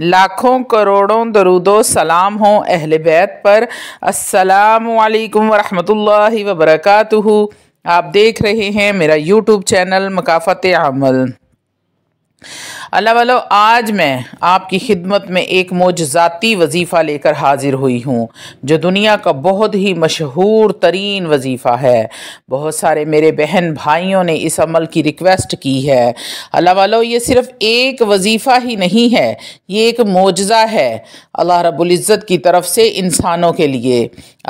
लाखों करोड़ों दरुदो सलाम हो अहल बैत पर असलकम वरहमल वबरक आप देख रहे हैं मेरा यूट्यूब चैनल मकाफत अमल अल्लाह वालो आज मैं आपकी खिदमत में एक मोजाती वजीफ़ा लेकर हाजिर हुई हूँ जो दुनिया का बहुत ही मशहूर तरीन वजीफ़ा है बहुत सारे मेरे बहन भाइयों ने इस अमल की रिक्वेस्ट की है अल्लाह वालो ये सिर्फ़ एक वजीफ़ा ही नहीं है ये एक मोजा है अल्लाह रबुल्ज़त की तरफ से इंसानों के लिए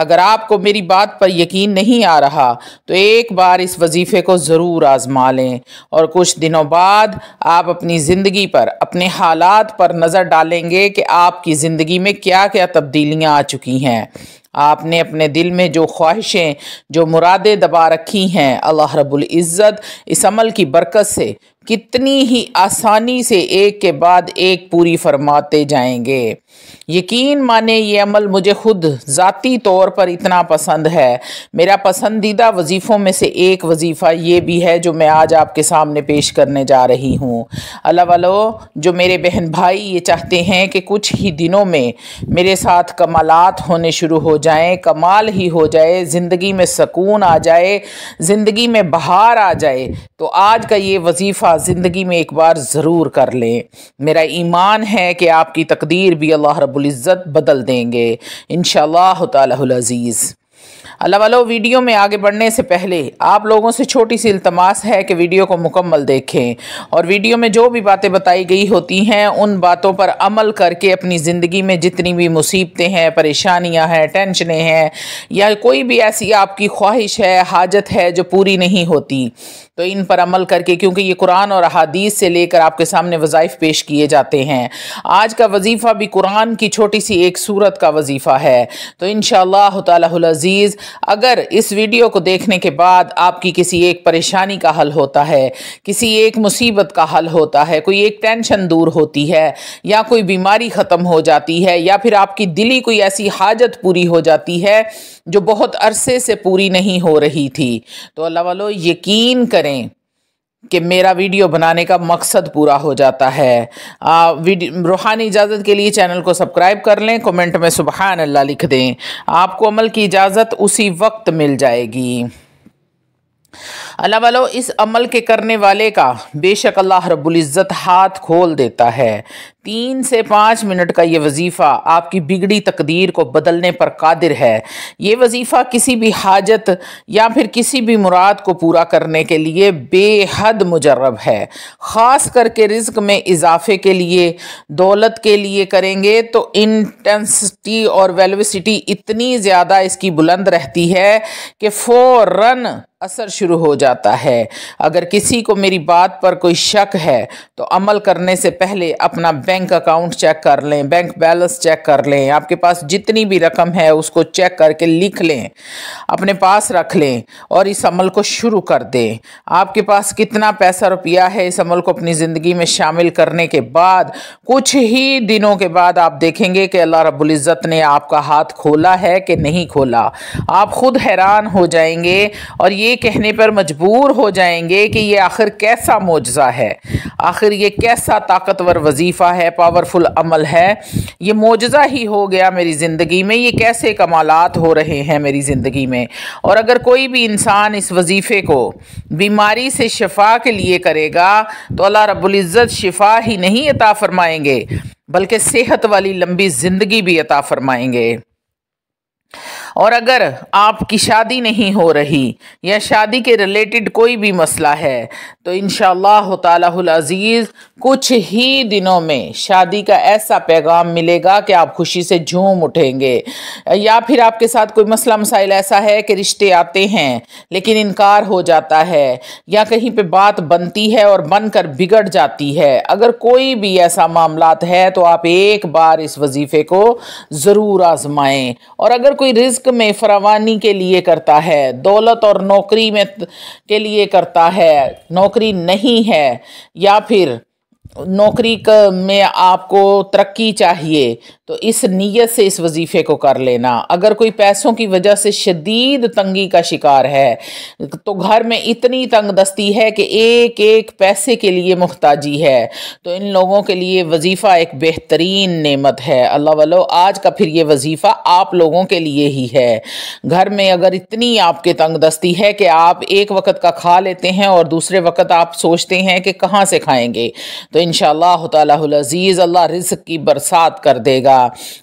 अगर आपको मेरी बात पर यकीन नहीं आ रहा तो एक बार इस वजीफ़े को ज़रूर आज़मा लें और कुछ दिनों बाद आप अपनी ज़िंदगी ज़िंदगी पर अपने हालात पर नज़र डालेंगे कि आपकी ज़िंदगी में क्या क्या तब्दीलियाँ आ चुकी हैं आपने अपने दिल में जो ख्वाहिशें जो मुरादें दबा रखी हैं अल्लाह रब्बुल इज़्ज़त इस अमल की बरकत से कितनी ही आसानी से एक के बाद एक पूरी फरमाते जाएंगे यकीन माने ये अमल मुझे खुद ज़ाती तौर पर इतना पसंद है मेरा पसंदीदा वजीफ़ों में से एक वजीफ़ा ये भी है जो मैं आज आपके सामने पेश करने जा रही हूँ अला वालो जो मेरे बहन भाई ये चाहते हैं कि कुछ ही दिनों में मेरे साथ कमालात होने शुरू हो जाएं कमाल ही हो जाए ज़िंदगी में सकून आ जाए ज़िंदगी में बहार आ जाए तो आज का ये वजीफ़ा ज़िंदगी में एक बार ज़रूर कर लें मेरा ईमान है कि आपकी तकदीर भी अल्लाह रब्ज़त बदल देंगे इन शाह तज़ीज़ अल्लाह वालों वीडियो में आगे बढ़ने से पहले आप लोगों से छोटी सी इल्तमास है कि वीडियो को मुकम्मल देखें और वीडियो में जो भी बातें बताई गई होती हैं उन बातों पर अमल करके अपनी ज़िंदगी में जितनी भी मुसीबतें हैं परेशानियां हैं टेंशनें हैं या कोई भी ऐसी आपकी ख्वाहिश है हाजत है जो पूरी नहीं होती तो इन पर अमल करके क्योंकि ये कुरान और अहादीस से लेकर आपके सामने वज़ाइफ पेश किए जाते हैं आज का वजीफ़ा भी कुरान की छोटी सी एक सूरत का वजीफ़ा है तो इन शाह तज़ीज़ अगर इस वीडियो को देखने के बाद आपकी किसी एक परेशानी का हल होता है किसी एक मुसीबत का हल होता है कोई एक टेंशन दूर होती है या कोई बीमारी ख़त्म हो जाती है या फिर आपकी दिली कोई ऐसी हाजत पूरी हो जाती है जो बहुत अरसे से पूरी नहीं हो रही थी तो अल्लाह वालों यकीन करें कि मेरा वीडियो बनाने का मकसद पूरा हो जाता है आ, रूहानी इजाज़त के लिए चैनल को सब्सक्राइब कर लें कमेंट में सुबहान अल्लाह लिख दें आपको अमल की इजाज़त उसी वक्त मिल जाएगी अल्लाह वालों इस अमल के करने वाले का बेशक अल्लाह रबुल्ज़त हाथ खोल देता है तीन से पाँच मिनट का ये वजीफ़ा आपकी बिगड़ी तकदीर को बदलने पर कादिर है ये वजीफ़ा किसी भी हाजत या फिर किसी भी मुराद को पूरा करने के लिए बेहद मुजरब है ख़ास करके रिज्क में इजाफे के लिए दौलत के लिए करेंगे तो इंटेंसिटी और वेलविसिटी इतनी ज़्यादा इसकी बुलंद रहती है कि फ़ौर असर शुरू हो जाए जाता है अगर किसी को मेरी बात पर कोई शक है तो अमल करने से पहले अपना बैंक अकाउंट चेक कर लें बैंक बैलेंस चेक कर लें आपके पास जितनी भी रकम है उसको चेक करके लिख लें अपने पास रख लें और इस अमल को शुरू कर दें आपके पास कितना पैसा रुपया है इस अमल को अपनी ज़िंदगी में शामिल करने के बाद कुछ ही दिनों के बाद आप देखेंगे कि अल्लाह रबुल्ज़त ने आपका हाथ खोला है कि नहीं खोला आप खुद हैरान हो जाएंगे और ये कहने पर मजबूर मजबूर हो जाएंगे कि ये आखिर कैसा मुआजा है आखिर ये कैसा ताकतवर वजीफ़ा है पावरफुल अमल है ये मुआजा ही हो गया मेरी ज़िंदगी में ये कैसे कमालत हो रहे हैं मेरी ज़िंदगी में और अगर कोई भी इंसान इस वजीफ़े को बीमारी से शफा के लिए करेगा तो अल्लाह रबुल्ज़त शिफा ही नहीं अता फ़रमाएंगे बल्कि सेहत वाली लंबी ज़िंदगी भी अता फ़रमाएंगे और अगर आपकी शादी नहीं हो रही या शादी के रिलेटेड कोई भी मसला है तो इन अज़ीज़ कुछ ही दिनों में शादी का ऐसा पैगाम मिलेगा कि आप खुशी से झूम उठेंगे या फिर आपके साथ कोई मसला मसाइल ऐसा है कि रिश्ते आते हैं लेकिन इनकार हो जाता है या कहीं पे बात बनती है और बनकर बिगड़ जाती है अगर कोई भी ऐसा मामला है तो आप एक बार इस वजीफ़े को ज़रूर आज़माएँ और अगर कोई रिस्क में फरावानी के लिए करता है दौलत और नौकरी में के लिए करता है नौकरी नहीं है या फिर नौकरी में आपको तरक्की चाहिए तो इस नीयत से इस वजीफ़े को कर लेना अगर कोई पैसों की वजह से शदीद तंगी का शिकार है तो घर में इतनी तंग दस्ती है कि एक एक पैसे के लिए मुख्ताजी है तो इन लोगों के लिए वजीफ़ा एक बेहतरीन नेमत है अल्लाह वालो आज का फिर ये वजीफ़ा आप लोगों के लिए ही है घर में अगर इतनी आपके तंग दस्ती है कि आप एक वक्त का खा लेते हैं और दूसरे वक्त आप सोचते हैं कि कहाँ से खाएँगे तो इन तजीज़ अल्लाह रिस्क की बरसात कर देगा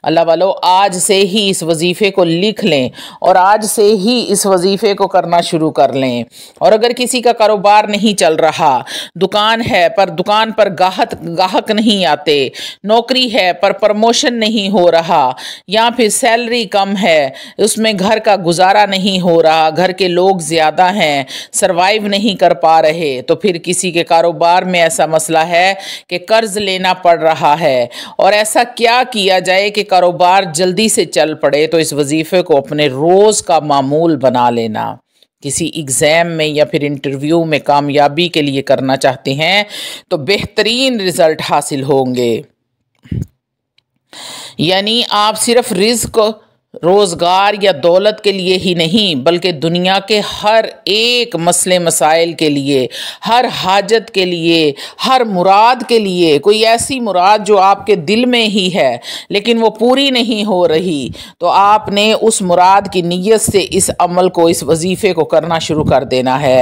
अल्लाह वालों आज से ही इस वजीफ़े को लिख लें और आज से ही इस वजीफ़े को करना शुरू कर लें और अगर किसी का कारोबार नहीं चल रहा दुकान है पर दुकान पर गाहक गाहक नहीं आते नौकरी है पर प्रमोशन नहीं हो रहा या फिर सैलरी कम है उसमें घर का गुजारा नहीं हो रहा घर के लोग ज़्यादा हैं सरवाइव नहीं कर पा रहे तो फिर किसी के कारोबार में ऐसा मसला है कि कर्ज लेना पड़ रहा है और ऐसा क्या किया जाए कि कारोबार जल्दी से चल पड़े तो इस वजीफ़े को अपने रोज़ का मामूल बना लेना किसी एग्ज़ाम में या फिर इंटरव्यू में कामयाबी के लिए करना चाहते हैं तो बेहतरीन रिज़ल्ट हासिल होंगे यानी आप सिर्फ रिस्क रोज़गार या दौलत के लिए ही नहीं बल्कि दुनिया के हर एक मसले मसाइल के लिए हर हाजत के लिए हर मुराद के लिए कोई ऐसी मुराद जो आपके दिल में ही है लेकिन वो पूरी नहीं हो रही तो आपने उस मुराद की नीयत से इस अमल को इस वजीफ़े को करना शुरू कर देना है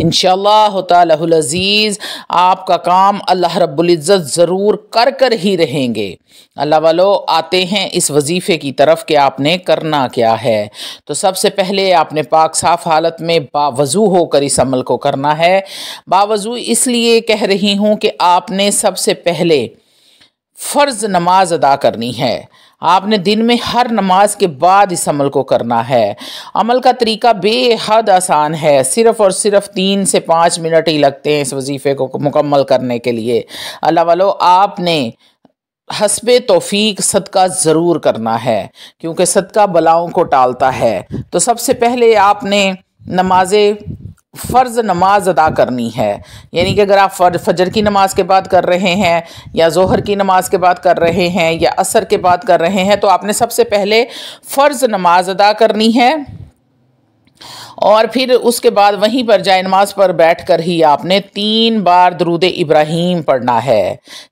इन शज़ीज़ आपका काम अल्लाह रब्ज़त ज़रूर कर कर ही रहेंगे अल्लाह वालों आते हैं इस वजीफ़े की तरफ कि आपने करना क्या है तो सबसे पहले आपने पाक साफ हालत में बावजू होकर इस अमल को करना है बावजू इसलिए कह रही हूँ कि आपने सबसे पहले फ़र्ज़ नमाज अदा करनी है आपने दिन में हर नमाज के बाद इस अमल को करना है अमल का तरीका बेहद आसान है सिर्फ़ और सिर्फ तीन से पाँच मिनट ही लगते हैं इस वजीफ़े को मुकम्मल करने के लिए अल्लाह वालो आपने हसब तोफ़ीक सदका ज़रूर करना है क्योंकि सदका बलाओं को टालता है तो सबसे पहले आपने नमाज फ़र्ज़ नमाज अदा करनी है यानी कि अगर आप फजर की नमाज़ के बाद कर रहे हैं या जोहर की नमाज़ के बाद कर रहे हैं या असर के बाद कर रहे हैं तो आपने सबसे पहले फ़र्ज़ नमाज अदा करनी है और फिर उसके बाद वहीं पर जाए नमाज पर बैठ कर ही आपने तीन बार दरूद इब्राहिम पढ़ना है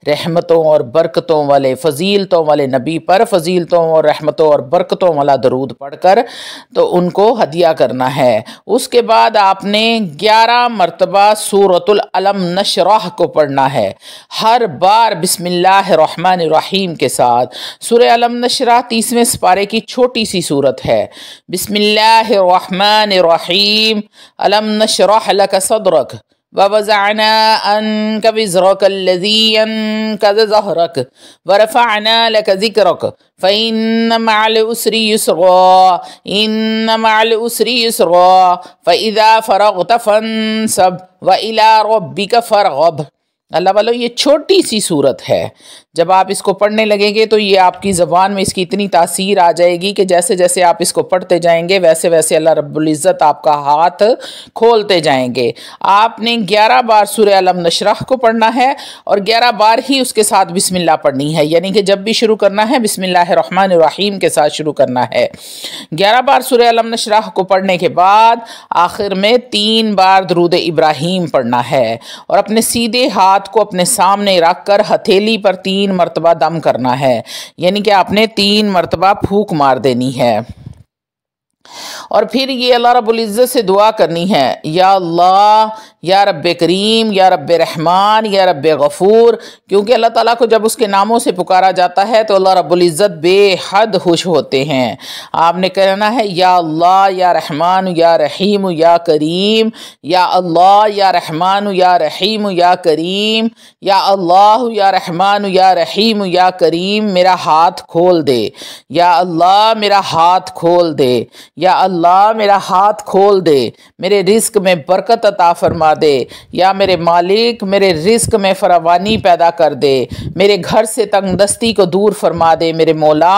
रहमतों और बरकतों वाले फजीलतों वाले नबी पर फजीलतों और रहमतों और बरकतों वाला दरूद पढ़कर तो उनको हदिया करना है उसके बाद आपने ग्यारह मरतबा सूरतलम नशराह को पढ़ना है हर बार बिसमीम के साथ सुर अलम नशरा तीसवें सपारे की छोटी सी सूरत है बिसमीम الرحيم ألم نشرح لك صدرك ووزعنا عنك وزرك الذي ينكذ ظهرك ورفعنا لك ذكرك فإن مع الأسر يسرا إن مع الأسر يسرا فإذا فرغت فانسب وإلى ربك فارغب अल्लाह वालों ये छोटी सी सूरत है जब आप इसको पढ़ने लगेंगे तो ये आपकी ज़बान में इसकी इतनी तासीर आ जाएगी कि जैसे जैसे आप इसको पढ़ते जाएंगे वैसे वैसे अल्लाह रब्ज़त आपका हाथ खोलते जाएंगे आपने ग्यारह बार सूर्य अलम नशरह को पढ़ना है और ग्यारह बार ही उसके साथ बिसमिल्ला पढ़नी है यानी कि जब भी शुरू करना है रहीम के साथ शुरू करना है ग्यारह बार सूर्य अलम नशरह को पढ़ने के बाद आखिर में तीन बार दरूद इब्राहिम पढ़ना है और अपने सीधे हाथ हाथ को अपने सामने रख कर हथेली पर तीन मरतबा दम करना है यानी कि आपने तीन मरतबा फूक मार देनी है और फिर ये अल्लाह रबुल्ज़त से दुआ करनी है या अल्लाह या रब करीम या रब रहमान या रब गफ़ूर क्योंकि अल्लाह ताला को जब उसके नामों से पुकारा जाता है तो अल्लाह रबुल्ज़त बेहद खुश होते हैं आपने कहना है या अल्लाह या रहमान या रहीम या करीम या अल्लाह या रहमान या रहीम या करीम या अल्लाह या रहमान या रहीम या करीम मेरा हाथ खोल दे या अल्लाह मेरा हाथ खोल दे या अल्लाह मेरा हाथ खोल दे मेरे रिस्क में बरकत अता फरमा दे या मेरे मालिक मेरे रिस्क में फरावानी पैदा कर दे मेरे घर से तंगदस्ती को दूर फरमा दे मेरे मौला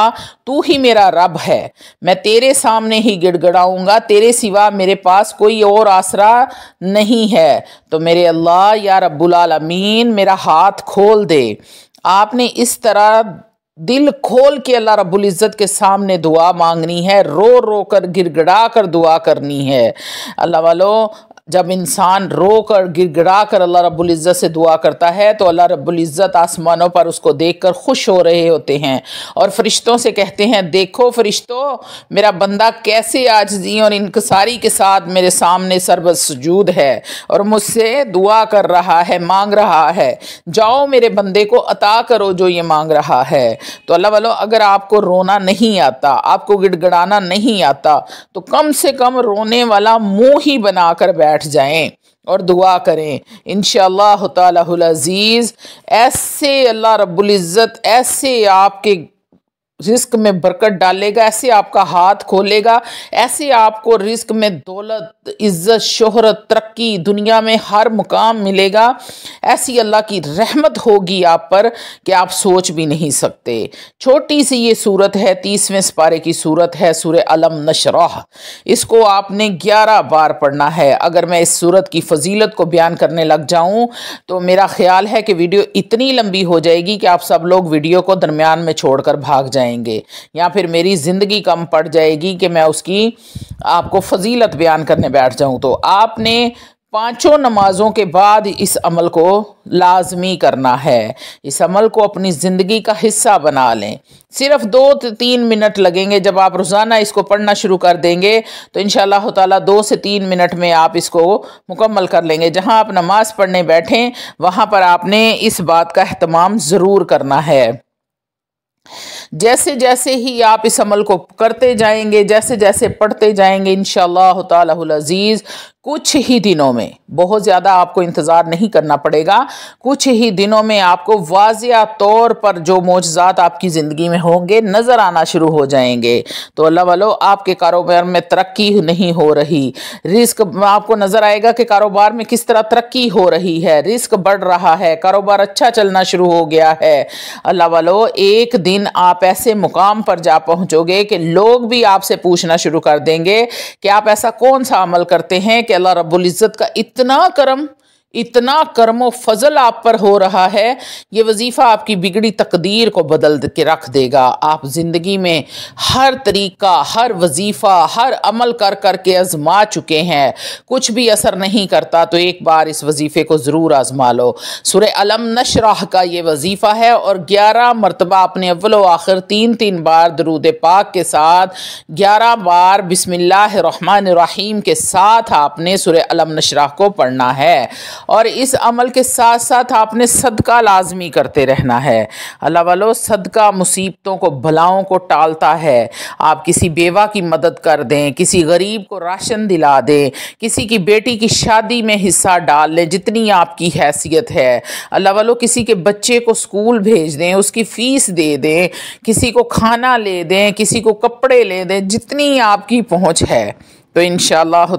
तू ही मेरा रब है मैं तेरे सामने ही गिड़गड़ाऊँगा तेरे सिवा मेरे पास कोई और आसरा नहीं है तो मेरे अल्लाह या रब्बुल आलमीन मेरा हाथ खोल दे आपने इस तरह दिल खोल के अल्लाह रब्बुल इज़्ज़त के सामने दुआ मांगनी है रो रो कर गिड़गिड़ा कर दुआ करनी है अल्लाह वालों जब इंसान रो कर गिड़गड़ा कर अल्लाह रब्ज़त से दुआ करता है तो अल्लाह रब्ज़त आसमानों पर उसको देख कर खुश हो रहे होते हैं और फरिश्तों से कहते हैं देखो फरिश्तों मेरा बंदा कैसे आजजी और इनकसारी के साथ मेरे सामने सरबसजूद है और मुझसे दुआ कर रहा है मांग रहा है जाओ मेरे बंदे को अता करो जो ये मांग रहा है तो अल्लाह वालों अगर आपको रोना नहीं आता आपको गिड़गड़ाना नहीं आता तो कम से कम रोने वाला मुँह ही बना कर बैठ बैठ जाएं और दुआ करें इन तजीज ऐसे अल्लाह इज़्ज़त ऐसे आपके रिस्क में बरकत डालेगा ऐसे आपका हाथ खोलेगा ऐसे आपको रिस्क में दौलत इज्जत शोहरत तरक्की दुनिया में हर मुकाम मिलेगा ऐसी अल्लाह की रहमत होगी आप पर कि आप सोच भी नहीं सकते छोटी सी ये सूरत है तीसवें सपारे की सूरत है सूर अलम नशरा इसको आपने ग्यारह बार पढ़ना है अगर मैं इस सूरत की फजीलत को बयान करने लग जाऊँ तो मेरा ख्याल है कि वीडियो इतनी लंबी हो जाएगी कि आप सब लोग वीडियो को दरमियान में छोड़कर भाग जाएँ जाएंगे या फिर मेरी ज़िंदगी कम पड़ जाएगी कि मैं उसकी आपको फजीलत बयान करने बैठ जाऊँ तो आपने पांचों नमाज़ों के बाद इस अमल को लाजमी करना है इस अमल को अपनी ज़िंदगी का हिस्सा बना लें सिर्फ दो तीन मिनट लगेंगे जब आप रोज़ाना इसको पढ़ना शुरू कर देंगे तो इन ताला दो से तीन मिनट में आप इसको मुकम्मल कर लेंगे जहाँ आप नमाज़ पढ़ने बैठें वहाँ पर आपने इस बात का अहतमाम ज़रूर करना है जैसे जैसे ही आप इस अमल को करते जाएंगे जैसे जैसे पढ़ते जाएंगे इन शाह तज़ीज़ कुछ ही दिनों में बहुत ज़्यादा आपको इंतज़ार नहीं करना पड़ेगा कुछ ही दिनों में आपको वाजिया तौर पर जो मोजात आपकी ज़िंदगी में होंगे नज़र आना शुरू हो जाएंगे तो अल्लाह वालो आपके कारोबार में तरक्की नहीं हो रही रिस्क आपको नज़र आएगा कि कारोबार में किस तरह तरक्की हो रही है रिस्क बढ़ रहा है कारोबार अच्छा चलना शुरू हो गया है अल्लाह वालो एक दिन आप ऐसे मुकाम पर जा पहुँचोगे कि लोग भी आपसे पूछना शुरू कर देंगे कि आप ऐसा कौन सा अमल करते हैं कि अल्लाह रब्बुल इज़्ज़त का इतना करम इतना कर्म फजल आप पर हो रहा है ये वजीफ़ा आपकी बिगड़ी तकदीर को बदल के रख देगा आप ज़िंदगी में हर तरीका हर वजीफ़ा हर अमल कर कर के आज़मा चुके हैं कुछ भी असर नहीं करता तो एक बार इस वजीफ़े को ज़रूर आज़मा लो सुर अलम नशराह का ये वजीफ़ा है और ग्यारह मरतबा अपने अव्वल आखिर तीन तीन बार दरूद पाक के साथ ग्यारह बार बिसमिल्लर रहीम के साथ आपने सुर अलम नशराह को पढ़ना है और इस अमल के साथ साथ आपने सदका लाजमी करते रहना है अल्लाह वालो सदका मुसीबतों को भलाओं को टालता है आप किसी बेवा की मदद कर दें किसी गरीब को राशन दिला दें किसी की बेटी की शादी में हिस्सा डाल लें जितनी आपकी हैसियत है अल्लाह वालो किसी के बच्चे को स्कूल भेज दें उसकी फ़ीस दे दें किसी को खाना ले दें किसी को कपड़े ले दें जितनी आपकी पहुँच है तो इन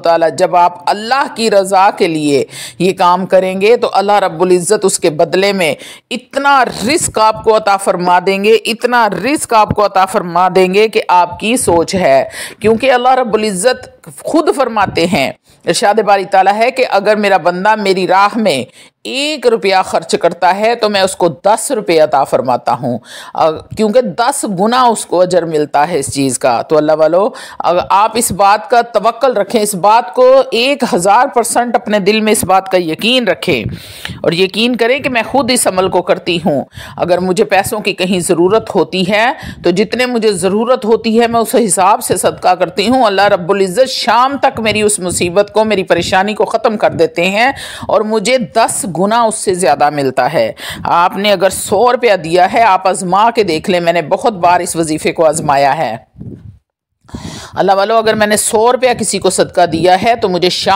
ताला जब आप अल्लाह की रज़ा के लिए ये काम करेंगे तो अल्लाह रब्ज़त उसके बदले में इतना रिस्क आपको अता फरमा देंगे इतना रिस्क आपको अता फरमा देंगे कि आपकी सोच है क्योंकि अल्लाह रब्ज़त खुद फरमाते हैं इर्शाद बारी ताला है कि अगर मेरा बंदा मेरी राह में एक रुपया खर्च करता है तो मैं उसको दस रुपये अता फरमाता हूँ क्योंकि दस गुना उसको अजर मिलता है इस चीज़ का तो अल्लाह वालो अगर आप इस बात का तवक्ल रखें इस बात को एक हज़ार परसेंट अपने दिल में इस बात का यकीन रखें और यकीन करें कि मैं खुद इस अमल को करती हूँ अगर मुझे पैसों की कहीं ज़रूरत होती है तो जितने मुझे ज़रूरत होती है मैं उस हिसाब से सदका करती हूँ अल्लाह रब्बुल्ज़त शाम तक मेरी उस मुसीबत को मेरी परेशानी को ख़त्म कर देते हैं और मुझे दस गुना उससे ज़्यादा मिलता है आपने अगर सौ रुपया दिया है आप आज़मा के देख लें मैंने बहुत बार इस वजीफ़े को आज़माया है अल्लाह वालों अगर मैंने सौ रुपया किसी को सदका दिया है तो मुझे शाम